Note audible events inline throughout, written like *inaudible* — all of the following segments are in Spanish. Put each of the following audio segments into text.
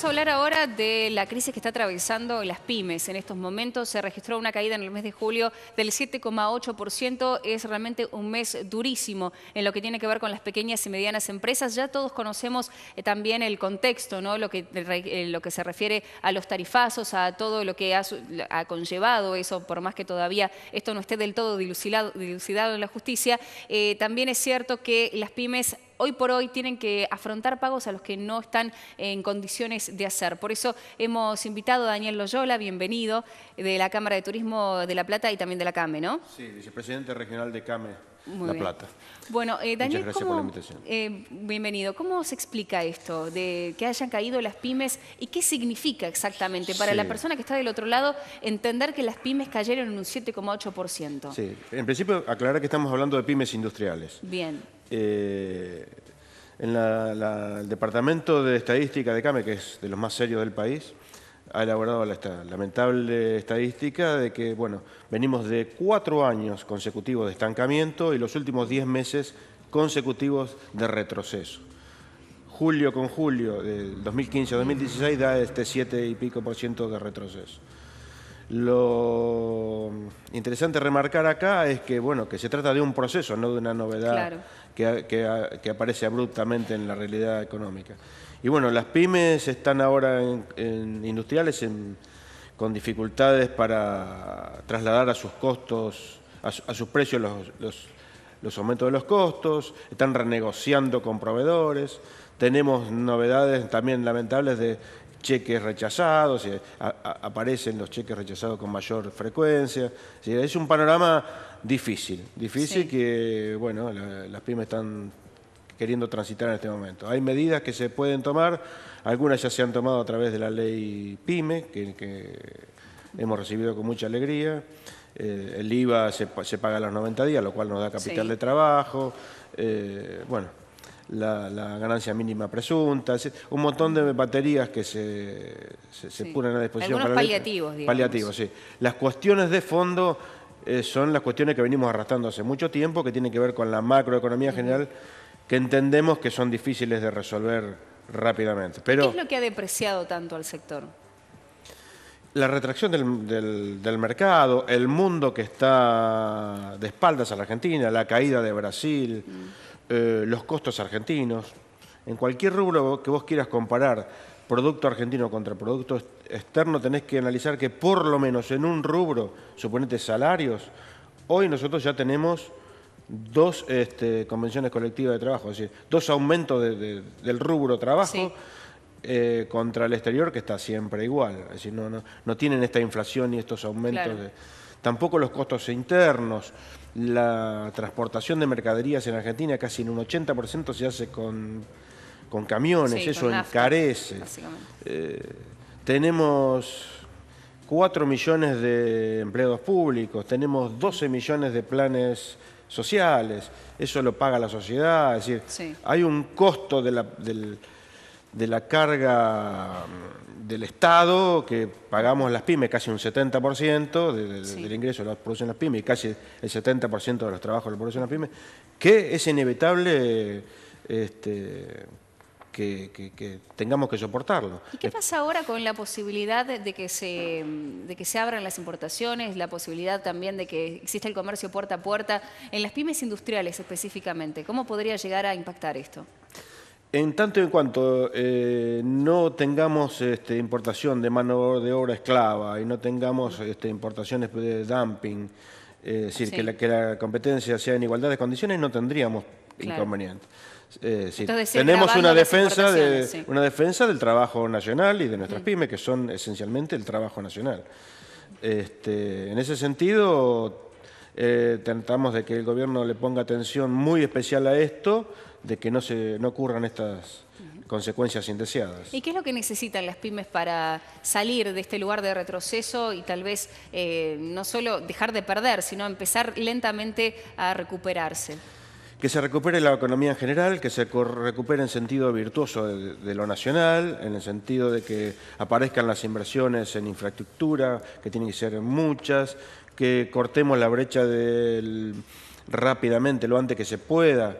vamos a hablar ahora de la crisis que está atravesando las pymes. En estos momentos se registró una caída en el mes de julio del 7,8%. Es realmente un mes durísimo en lo que tiene que ver con las pequeñas y medianas empresas. Ya todos conocemos eh, también el contexto, ¿no? lo, que, eh, lo que se refiere a los tarifazos, a todo lo que ha, conllevado eso, por más que todavía esto no esté del todo dilucidado, en la justicia. Eh, también es cierto que las pymes hoy por hoy tienen que afrontar pagos a los que no están en condiciones de hacer. Por eso hemos invitado a Daniel Loyola, bienvenido, de la Cámara de Turismo de La Plata y también de la CAME, ¿no? Sí, vicepresidente regional de CAME. la Plata. Bueno, eh, Daniel, eh, bienvenido. ¿Cómo se explica esto de que hayan caído las pymes y qué significa exactamente para la persona que está del otro lado entender que las pymes cayeron en un 7,8%? Sí, en principio aclarar que estamos hablando de pymes industriales. Bien. Eh, en el Departamento de Estadística de CAME, que es de los más serios del país, ha elaborado esta lamentable estadística de que, bueno, venimos de cuatro años consecutivos de estancamiento y los últimos diez meses consecutivos de retroceso. Julio con julio del 2015 a 2016 da este 7 y pico por ciento de retroceso. Lo interesante remarcar acá es que, bueno, que se trata de un proceso, no de una novedad claro que, aparece abruptamente en la realidad económica. Y bueno, las pymes están ahora en, industriales con dificultades para trasladar a sus costos, a, sus precios los aumentos de los costos, están renegociando con proveedores. Tenemos novedades también lamentables de cheques rechazados, eh, aparecen los cheques rechazados con mayor frecuencia. Es un panorama difícil, difícil que bueno, las pymes están queriendo transitar en este momento. Hay medidas que se pueden tomar, algunas ya se han tomado a través de la ley PYME, que, hemos recibido con mucha alegría. Eh, el IVA se, paga a los 90 días, lo cual nos da capital de trabajo. Eh, bueno, la, ganancia mínima presunta, un montón de baterías que se, se, ponen a disposición. Algunos paliativos, digamos. Paliativos, sí. Las cuestiones de fondo eh, son las cuestiones que venimos arrastrando hace mucho tiempo, que tienen que ver con la macroeconomía general, que entendemos que son difíciles de resolver rápidamente. ¿Qué es lo que ha depreciado tanto al sector? la retracción del, del, mercado, el mundo que está de espaldas a la Argentina, la caída de Brasil. Mm. Eh, los costos argentinos. En cualquier rubro que vos quieras comparar producto argentino contra producto externo, tenés que analizar que por lo menos en un rubro, suponete salarios, hoy nosotros ya tenemos dos este, convenciones colectivas de trabajo, es decir, dos aumentos del rubro trabajo. Eh, contra el exterior que está siempre igual. Es decir, no, no, tienen esta inflación y estos aumentos. De, tampoco los costos internos. La transportación de mercaderías en Argentina casi en un 80% se hace con, camiones, eso encarece. Eh, tenemos 4 millones de empleados públicos, tenemos 12 millones de planes sociales, eso lo paga la sociedad, es decir, hay un costo de del de la carga mm, del Estado que pagamos las pymes, casi un 70% de, del ingreso de las pymes y casi el 70% de los trabajos producción de las pymes, que es inevitable este, que, tengamos que soportarlo. ¿Y qué pasa ahora con la posibilidad de que, se, de que se abran las importaciones, la posibilidad también de que exista el comercio puerta a puerta, en las pymes industriales específicamente? ¿Cómo podría llegar a impactar esto? En tanto y en cuanto eh, no tengamos este, importación de mano de obra esclava y no tengamos este, importaciones de dumping, eh, es decir, que, la, competencia sea en igualdad de condiciones, no tendríamos inconveniente. tenemos una defensa, de, una defensa del trabajo nacional y de nuestras pymes, que son esencialmente el trabajo nacional. Este, en ese sentido, eh, de que el gobierno le ponga atención muy especial a esto, de que no, se, no ocurran estas consecuencias indeseadas. ¿Y qué es lo que necesitan las pymes para salir de este lugar de retroceso y tal vez eh, no solo dejar de perder, sino empezar lentamente a recuperarse? que se recupere la economía en general, que se recupere en sentido virtuoso de, de, lo nacional, en el sentido de que aparezcan las inversiones en infraestructura, que tienen que ser muchas, que cortemos la brecha del, rápidamente, lo antes que se pueda,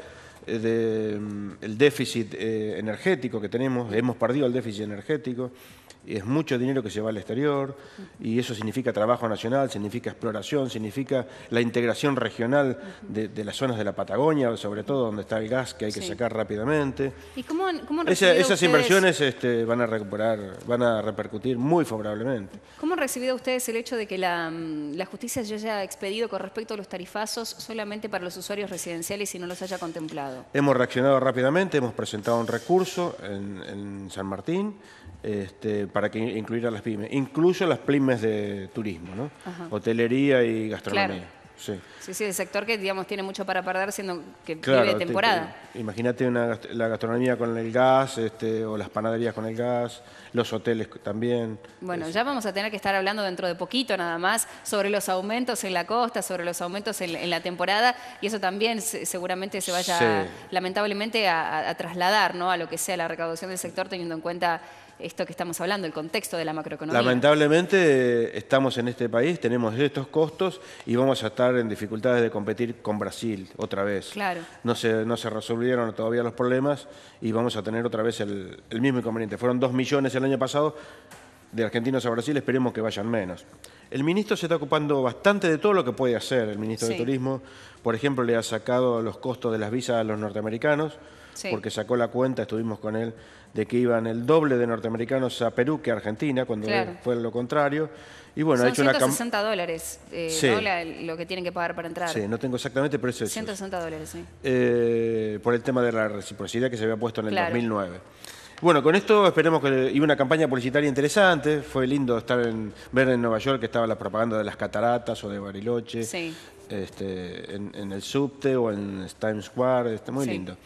eh, del mm, déficit eh, energético que tenemos, hemos perdido el déficit energético, es mucho dinero que se va al exterior y eso significa trabajo nacional, significa exploración, significa la integración regional de, las zonas de la Patagonia, sobre todo donde está el gas que hay que sacar rápidamente. ¿Y esas inversiones este, van a recuperar, van a repercutir muy favorablemente. ¿Cómo han recibido ustedes el hecho de que la, mm, justicia ya haya expedido con respecto a los tarifazos solamente para los usuarios residenciales y no los haya contemplado? Hemos reaccionado rápidamente, hemos presentado un recurso en, San Martín. Este, para que incluir a las pymes, incluso las pymes de turismo, ¿no? Hotelería y gastronomía. Sí. sí, el sector que digamos tiene mucho para perder siendo que claro, vive temporada. Imagínate la gastronomía con el gas, este, o las panaderías con el gas, los hoteles también. Bueno, ya vamos a tener que estar hablando dentro de poquito nada más sobre los aumentos en la costa, sobre los aumentos en, la temporada, y eso también seguramente se vaya lamentablemente a, trasladar ¿no? a lo que sea la recaudación del sector teniendo en cuenta esto que estamos hablando, el contexto de la macroeconomía. Lamentablemente eh, estamos en este país, tenemos estos costos y vamos a estar en dificultades de competir con Brasil otra vez. Claro. No se, no se resolvieron todavía los problemas y vamos a tener otra vez el, el mismo inconveniente. Fueron dos millones el año pasado, de argentinos a Brasil, esperemos que vayan menos. El ministro se está ocupando bastante de todo lo que puede hacer el ministro de Turismo. Por ejemplo, le ha sacado los costos de las visas a los norteamericanos, porque sacó la cuenta, estuvimos con él, de que iban el doble de norteamericanos a Perú que a Argentina, cuando fue lo contrario. Y bueno, ha hecho 160 una dólares eh, lo que tienen que pagar para entrar. Sí, no tengo exactamente, pero 160 dólares, sí. Eh, por el tema de la reciprocidad que se había puesto en el 2009. Bueno, con esto esperemos que iba una campaña publicitaria interesante. Fue lindo estar en, ver en Nueva York que estaba la propaganda de las cataratas o de Bariloche, sí. Este, en, el subte o en Times Square, este, muy lindo.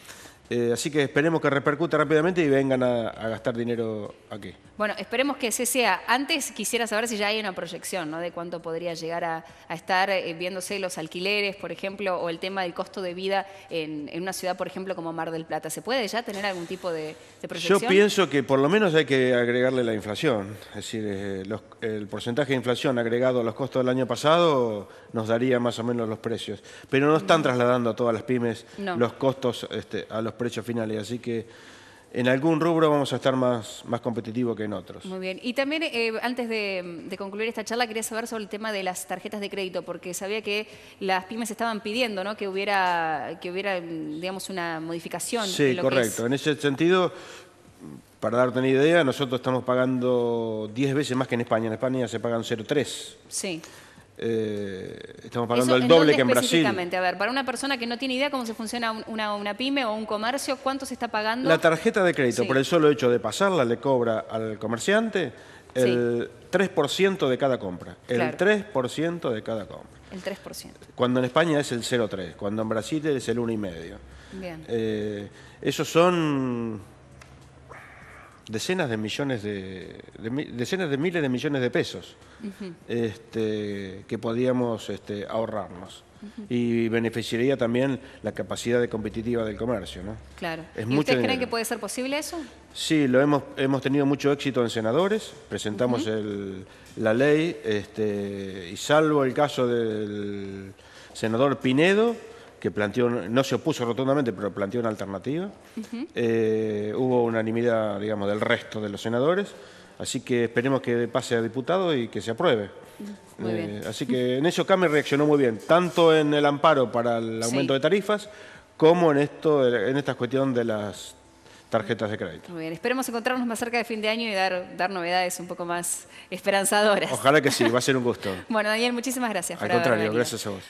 Eh, así que esperemos que repercute rápidamente y vengan a, gastar dinero aquí. Bueno, esperemos que ese sea. Antes quisiera saber si ya hay una proyección ¿no? de cuánto podría llegar a, estar eh, viéndose los alquileres, por ejemplo, o el tema del costo de vida en, una ciudad, por ejemplo, como Mar del Plata. ¿Se puede ya tener algún tipo de, proyección? Yo pienso que por lo menos hay que agregarle la inflación. Es decir, eh, el porcentaje de inflación agregado a los costos del año pasado nos daría más o menos los precios. Pero no están trasladando a todas las pymes los costos este, a los precios finales. Así que en algún rubro vamos a estar más, más competitivos que en otros. Muy bien. Y también, eh, antes de, concluir esta charla, quería saber sobre el tema de las tarjetas de crédito, porque sabía que las pymes estaban pidiendo ¿no? que, hubiera, que hubiera, digamos, una modificación. Sí, correcto. En ese sentido, para darte una idea, nosotros estamos pagando 10 veces más que en España. En España se pagan 0,3. Sí. Eh, estamos pagando el doble que en Brasil. Exactamente, a ver, para una persona que no tiene idea cómo se funciona una, pyme o un comercio, ¿cuánto se está pagando? La tarjeta de crédito, por el solo hecho de pasarla, le cobra al comerciante el 3% de cada compra. El 3% de cada compra. El 3%. Cuando en España es el 0,3, cuando en Brasil es el 1,5. Bien. Eh, esos son decenas de millones de, decenas de miles de millones de pesos este, que podíamos este, ahorrarnos y beneficiaría también la capacidad competitiva del comercio, ¿no? Claro. ustedes creen que puede ser posible eso? Sí, lo hemos hemos tenido mucho éxito en senadores. Presentamos la ley este, y salvo el caso del senador Pinedo que planteó, no se opuso rotundamente, pero planteó una alternativa. Eh, hubo unanimidad, digamos, del resto de los senadores, así que esperemos que pase a diputado y que se apruebe. Eh, así que en eso Camer reaccionó muy bien, tanto en el amparo para el aumento de tarifas, como en, esto, en esta cuestión de las tarjetas de crédito. Muy bien, esperemos encontrarnos más cerca de fin de año y dar, dar novedades un poco más esperanzadoras. Ojalá que sí, va a ser un gusto. *laughs* bueno, Daniel, muchísimas gracias. Al contrario, gracias a vos.